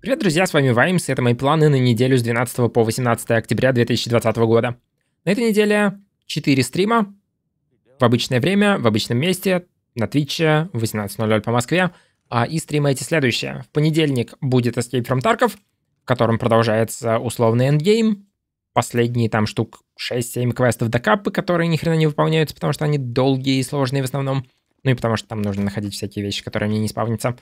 Привет, друзья, с вами Ваймс, это мои планы на неделю с 12 по 18 октября 2020 года. На этой неделе 4 стрима в обычное время, в обычном месте, на Твиче, 18.00 по Москве. А, и стримы эти следующие. В понедельник будет Escape from Tarkov, в котором продолжается условный эндгейм. Последние там штук 6-7 квестов до капы, которые ни хрена не выполняются, потому что они долгие и сложные в основном. Ну и потому что там нужно находить всякие вещи, которые мне не спавнятся.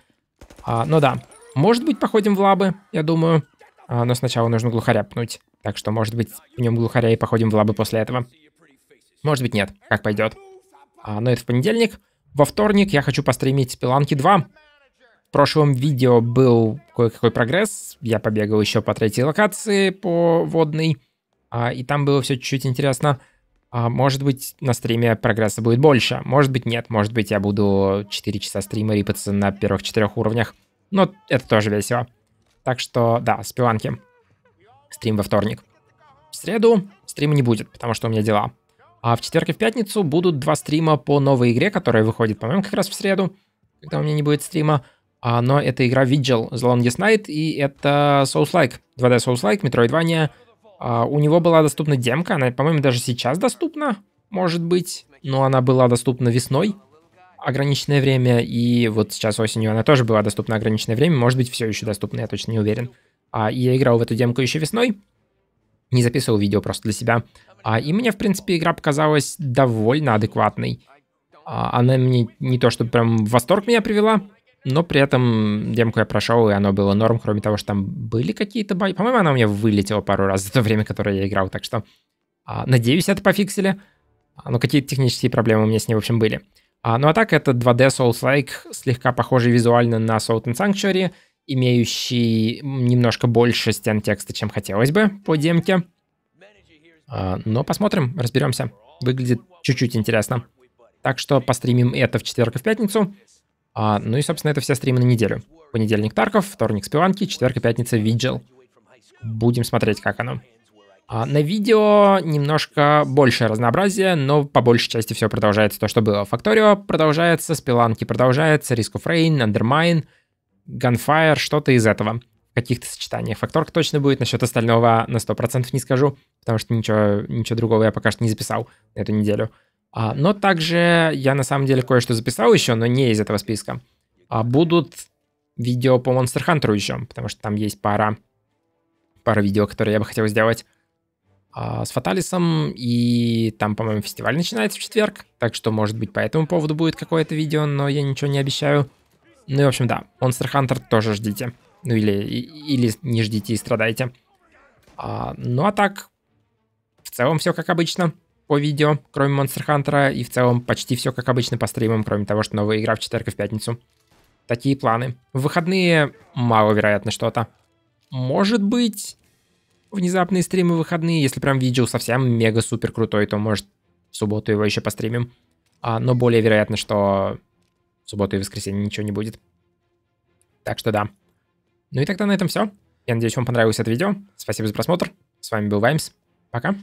А, ну да, может быть, походим в лабы, я думаю. А, но сначала нужно глухаря пнуть. Так что, может быть, пнем глухаря и походим в лабы после этого. Может быть, нет. Как пойдет. А, но это в понедельник. Во вторник я хочу постримить Спиланки 2. В прошлом видео был кое-какой прогресс. Я побегал еще по третьей локации, по водной. А, и там было все чуть-чуть интересно. А, может быть, на стриме прогресса будет больше. Может быть, нет. Может быть, я буду 4 часа стрима рипаться на первых четырех уровнях. Ну, это тоже весело. Так что, да, спиланки. Стрим во вторник. В среду стрима не будет, потому что у меня дела. А в четверг и в пятницу будут два стрима по новой игре, которая выходит, по-моему, как раз в среду, когда у меня не будет стрима. А, но это игра Vigil The Longest Night, и это Souls-like, 2D Souls-like, Metroidvania. А, у него была доступна демка, она, по-моему, даже сейчас доступна, может быть, но она была доступна весной ограниченное время, и вот сейчас осенью она тоже была доступна ограниченное время, может быть, все еще доступна, я точно не уверен. А, и я играл в эту демку еще весной, не записывал видео просто для себя. А, и мне, в принципе, игра показалась довольно адекватной. А, она мне не то, что прям в восторг меня привела, но при этом демку я прошел, и оно было норм, кроме того, что там были какие-то бои. По-моему, она у меня вылетела пару раз за то время, которое я играл, так что а, надеюсь, это пофиксили. А, но какие-то технические проблемы у меня с ней, в общем, были. А, ну а так это 2D Souls-like, слегка похожий визуально на Salt and Sanctuary, имеющий немножко больше стен текста, чем хотелось бы по демке. А, но посмотрим, разберемся. Выглядит чуть-чуть интересно. Так что постримим это в четверг и в пятницу. А, ну и, собственно, это все стримы на неделю. Понедельник Тарков, вторник Спиланки, четверг и пятница Виджел. Будем смотреть, как оно. А на видео немножко больше разнообразия, но по большей части все продолжается то, что было. Факторио продолжается, спиланки продолжается, Risk of Rain, Undermine, Gunfire, что-то из этого. В каких-то сочетаниях. Факторка точно будет, насчет остального на 100% не скажу, потому что ничего, ничего другого я пока что не записал на эту неделю. А, но также я на самом деле кое-что записал еще, но не из этого списка. А будут видео по Monster Hunter еще, потому что там есть пара, пара видео, которые я бы хотел сделать а, с Фаталисом, и там, по-моему, фестиваль начинается в четверг, так что, может быть, по этому поводу будет какое-то видео, но я ничего не обещаю. Ну и, в общем, да, Monster Hunter тоже ждите. Ну или, или не ждите и страдайте. А, ну а так, в целом все как обычно по видео, кроме Monster Hunter, и в целом почти все как обычно по стримам, кроме того, что новая игра в четверг и в пятницу. Такие планы. В выходные маловероятно что-то. Может быть, внезапные стримы выходные. Если прям видео совсем мега-супер крутой, то, может, в субботу его еще постримим. А, но более вероятно, что в субботу и воскресенье ничего не будет. Так что да. Ну и тогда на этом все. Я надеюсь, вам понравилось это видео. Спасибо за просмотр. С вами был Ваймс. Пока.